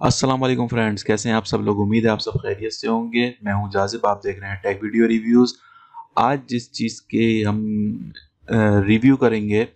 Aslam friends कैसे हैं आप सब लोग उम्मीद है आप सब खैरियत से होंगे मैं हूं जाजिब आप देख रहे हैं टेक वीडियो रिव्यूज़ आज जिस चीज़ के हम रिव्यू करेंगे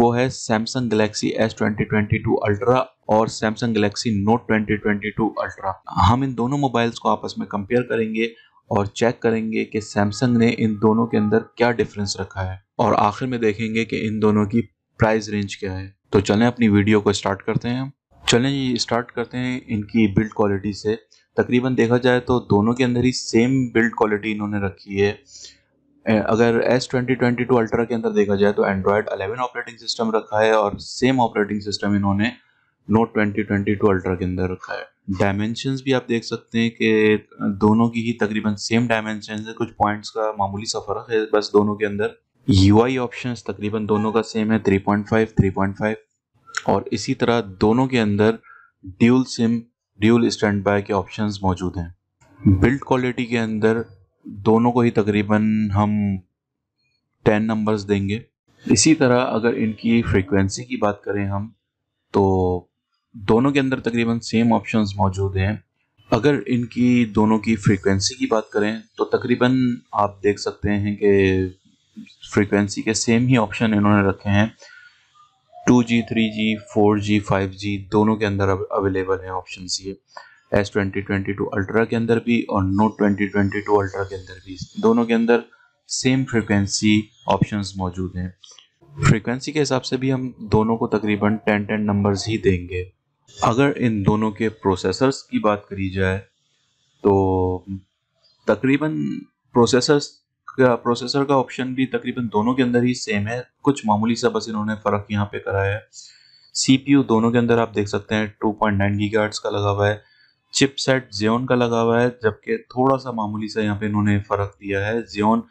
वो है Samsung Galaxy S twenty twenty two ultra और Samsung Galaxy Note twenty twenty two ultra हम इन दोनों मोबाइल्स को आपस में कंपेयर करेंगे और चेक करेंगे कि सैमसंग ने इन दोनों के अंदर क्या डिफरेंस रखा है और आखिर में देखेंगे कि इन दोनों की प्राइस रेंज क्या है तो चलें अपनी वीडियो को स्टार्ट करते हैं चलें ये स्टार्ट करते हैं इनकी बिल्ड क्वालिटी से तकरीबन देखा जाए तो दोनों के अंदर ही सेम बिल्ड क्वालिटी इन्होंने रखी है अगर S twenty twenty two ultra के अंदर देखा जाए तो एंड्रॉयड अलेवन ऑपरेटिंग सिस्टम रखा है और सेम ऑपरेटिंग सिस्टम इन्होंने Note twenty twenty two ultra के अंदर रखा है डायमेंशंस भी आप देख सकते हैं कि दोनों की ही तकरीबन सेम डायमेंशन है कुछ पॉइंट्स का मामूली सा फर्क है बस दोनों के अंदर यू आई ऑप्शन तकरीबन दोनों का सेम है 3.5 3.5 और इसी तरह दोनों के अंदर ड्यूल सिम ड्यूल स्टैंड बाय के ऑप्शन मौजूद हैं बिल्ड क्वालिटी के अंदर दोनों को ही तकरीबन हम टेन नंबर्स देंगे इसी तरह अगर इनकी फ्रीक्वेंसी की बात करें हम तो दोनों के अंदर तकरीबन सेम ऑप्शंस मौजूद हैं अगर इनकी दोनों की फ्रीक्वेंसी की बात करें तो तकरीबन आप देख सकते हैं कि फ्रीक्वेंसी के सेम ही ऑप्शन इन्होंने रखे हैं 2G, 3G, 4G, 5G दोनों के अंदर अवेलेबल हैं ऑप्शन ये S twenty twenty two ultra के अंदर भी और Note twenty twenty two ultra के अंदर भी दोनों के अंदर सेम फ्रिक्वेंसी ऑप्शंस मौजूद हैं फ्रिक्वेंसी के हिसाब से भी हम दोनों को तकरीबन टेन टेन नंबर्स ही देंगे अगर इन दोनों के प्रोसेसर्स की बात करी जाए तो तकरीबन प्रोसेसर्स का प्रोसेसर का ऑप्शन भी तकरीबन दोनों के अंदर ही सेम है कुछ मामूली सा बस इन्होंने फ़र्क यहाँ पे कराया है सीपीयू दोनों के अंदर आप देख सकते हैं 2.9 पॉइंट का लगा हुआ है चिपसेट जियोन का लगा हुआ है जबकि थोड़ा सा मामूली सा यहाँ पे इन्होंने फ़र्क दिया है जियोन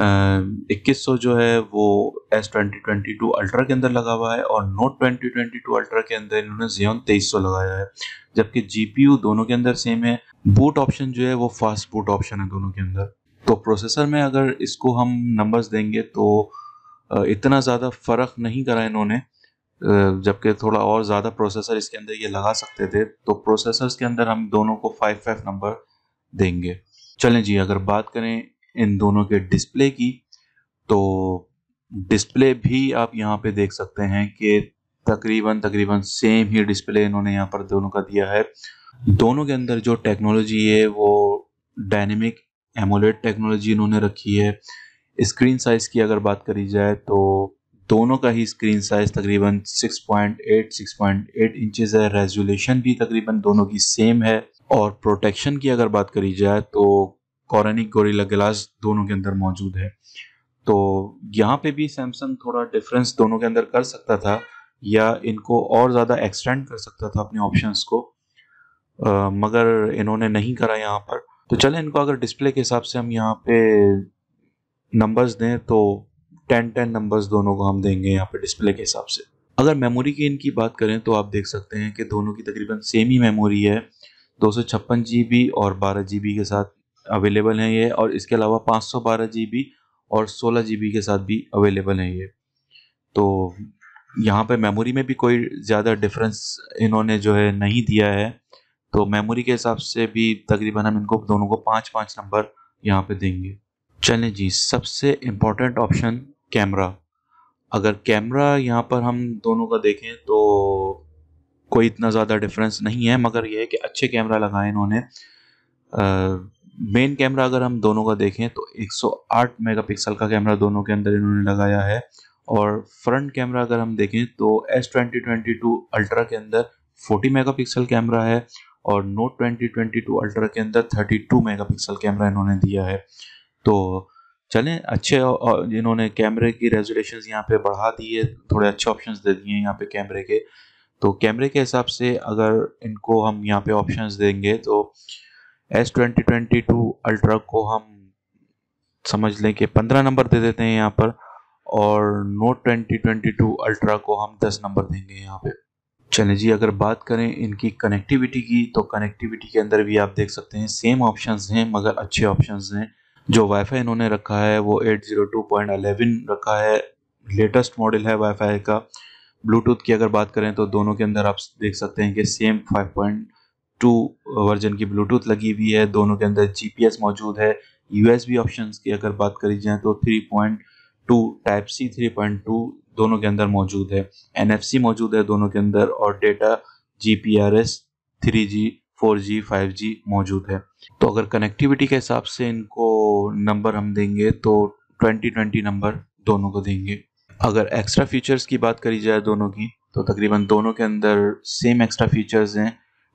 इक्कीस सौ जो है वो S twenty twenty two ultra के अंदर लगा हुआ है और Note twenty twenty two ultra के अंदर इन्होंने जियोन तेईस सौ लगाया है जबकि जीपीयू दोनों के अंदर सेम है बूट ऑप्शन जो है वो फास्ट बूट ऑप्शन है दोनों के अंदर तो प्रोसेसर में अगर इसको हम नंबर्स देंगे तो इतना ज़्यादा फ़र्क नहीं करा इन्होंने जबकि थोड़ा और ज़्यादा प्रोसेसर इसके अंदर ये लगा सकते थे तो प्रोसेसर के अंदर हम दोनों को फाइव फाइव नंबर देंगे चलें जी अगर बात करें इन दोनों के डिस्प्ले की तो डिस्प्ले भी आप यहाँ पे देख सकते हैं कि तकरीबन तकरीबन सेम ही डिस्प्ले इन्होंने यहाँ पर दोनों का दिया है दोनों के अंदर जो टेक्नोलॉजी है वो डायनेमिक एमोलेट टेक्नोलॉजी इन्होंने रखी है स्क्रीन साइज़ की अगर बात करी जाए तो दोनों का ही स्क्रीन साइज़ तकरीबन 6.8 6.8 इंचेस है रेजोल्यूशन भी तकरीबन दोनों की सेम है और प्रोटेक्शन की अगर बात करी जाए तो कॉरेनिक गोरिल्ला ग्लास दोनों के अंदर मौजूद है तो यहाँ पे भी सैमसंग थोड़ा डिफरेंस दोनों के अंदर कर सकता था या इनको और ज़्यादा एक्सटेंड कर सकता था अपने ऑप्शंस को आ, मगर इन्होंने नहीं करा यहाँ पर तो चले इनको अगर डिस्प्ले के हिसाब से हम यहाँ पे नंबर्स दें तो टेन टेन नंबर्स दोनों को हम देंगे यहाँ पे डिस्प्ले के हिसाब से अगर मेमोरी की इनकी बात करें तो आप देख सकते हैं कि दोनों की तकरीबन सेम ही मेमोरी है दो सौ छप्पन जी बी और बारह जी बी के साथ अवेलेबल हैं ये और इसके अलावा पाँच सौ बारह जी बी और सोलह जी बी के साथ भी अवेलेबल हैं ये तो यहाँ पे मेमोरी में भी कोई ज़्यादा डिफरेंस इन्होंने जो है नहीं दिया है तो मेमोरी के हिसाब से भी तकरीबन हम इनको दोनों को पाँच पाँच नंबर यहाँ पे देंगे चलें जी सबसे इम्पोर्टेंट ऑप्शन कैमरा अगर कैमरा यहाँ पर हम दोनों का देखें तो कोई इतना ज़्यादा डिफरेंस नहीं है मगर यह है कि अच्छे कैमरा लगाए इन्होंने मेन कैमरा अगर हम दोनों का देखें तो 108 मेगापिक्सल का कैमरा दोनों के अंदर इन्होंने लगाया है और फ्रंट कैमरा अगर हम देखें तो S twenty twenty two ultra के अंदर 40 मेगापिक्सल कैमरा है और Note twenty twenty two ultra के अंदर 32 मेगापिक्सल कैमरा इन्होंने दिया है तो चलें अच्छे इन्होंने कैमरे की रेजोलेशन यहाँ पर बढ़ा दिए थोड़े अच्छे ऑप्शन दे दिए यहाँ पे कैमरे के तो कैमरे के हिसाब से अगर इनको हम यहाँ पे ऑप्शन देंगे तो S twenty twenty two ultra को हम समझ लें कि पंद्रह नंबर दे देते हैं यहाँ पर और Note twenty twenty two ultra को हम दस नंबर देंगे यहाँ पे चलें जी अगर बात करें इनकी कनेक्टिविटी की तो कनेक्टिविटी के अंदर भी आप देख सकते हैं सेम ऑप्शंस हैं मगर अच्छे ऑप्शंस हैं जो वाईफाई इन्होंने रखा है वो अलेवन रखा है लेटेस्ट मॉडल है वाईफाई का ब्लूटूथ की अगर बात करें तो दोनों के अंदर आप देख सकते हैं कि same five point two version की ब्लूटूथ लगी हुई है दोनों के अंदर जीपीएस मौजूद है यूएसबी ऑप्शंस की अगर बात करी जाए तो 3.2 टाइप सी टू दोनों के अंदर मौजूद है एन मौजूद है दोनों के अंदर और data G G P R S three four G five G मौजूद है तो अगर कनेक्टिविटी के हिसाब से इनको नंबर हम देंगे तो 2020 नंबर दोनों को देंगे अगर एक्स्ट्रा फीचर्स की बात करी जाए दोनों की तो तकरीबन दोनों के अंदर सेम एक्स्ट्रा फीचर्स हैं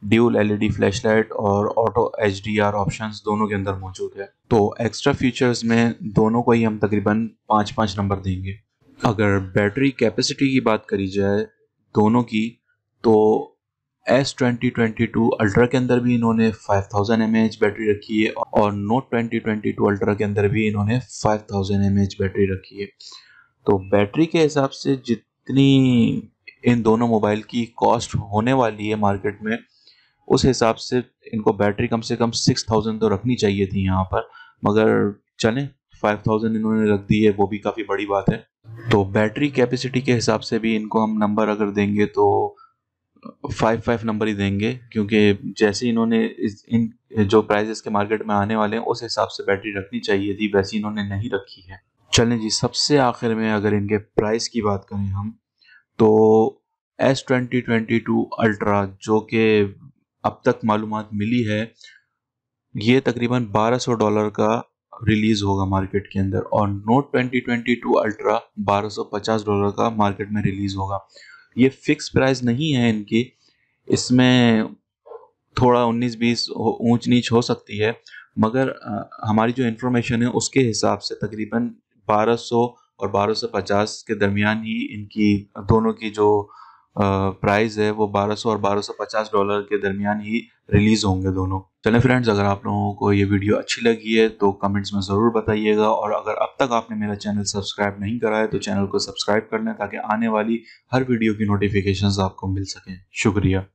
ड्यूल एलईडी फ्लैशलाइट और ऑटो एच ऑप्शंस दोनों के अंदर मौजूद है तो एक्स्ट्रा फीचर्स में दोनों को ही हम तकरीबन पाँच पाँच नंबर देंगे अगर बैटरी कैपेसिटी की बात करी जाए दोनों की तो S twenty twenty two ultra के अंदर भी इन्होंने फाइव थाउजेंड बैटरी रखी है और Note twenty twenty two ultra के अंदर भी इन्होंने five thousand M H battery रखी है तो बैटरी के हिसाब से जितनी इन दोनों मोबाइल की कॉस्ट होने वाली है मार्केट में उस हिसाब से इनको बैटरी कम से कम सिक्स थाउजेंड तो रखनी चाहिए थी यहाँ पर मगर चले फाइव थाउजेंड इन्होंने रख दी है वो भी काफ़ी बड़ी बात है तो बैटरी कैपेसिटी के हिसाब से भी इनको हम नंबर अगर देंगे तो फाइव फाइव नंबर ही देंगे क्योंकि जैसे इन्होंने इस इन जो प्राइजेस के मार्केट में आने वाले हैं उस हिसाब से बैटरी रखनी चाहिए थी वैसी इन्होंने नहीं रखी है चलें जी सबसे आखिर में अगर इनके प्राइस की बात करें हम तो S twenty twenty two ultra जो कि अब तक मालूम मिली है ये तकरीबन 1200 डॉलर का रिलीज होगा मार्केट के अंदर और नोट 2022 अल्ट्रा 1250 डॉलर का मार्केट में रिलीज होगा ये फिक्स प्राइस नहीं है इनकी इसमें थोड़ा 19-20 ऊंच नीच हो सकती है मगर हमारी जो इन्फॉर्मेशन है उसके हिसाब से तकरीबन 1200 और 1250 के दरमियान ही इनकी दोनों की जो प्राइस है वो 1200 और 1250 डॉलर के दरमियान ही रिलीज होंगे दोनों चलें फ्रेंड्स अगर आप लोगों को ये वीडियो अच्छी लगी है तो कमेंट्स में ज़रूर बताइएगा और अगर अब तक आपने मेरा चैनल सब्सक्राइब नहीं करा है तो चैनल को सब्सक्राइब कर लें ताकि आने वाली हर वीडियो की नोटिफिकेशन आपको मिल सकें शुक्रिया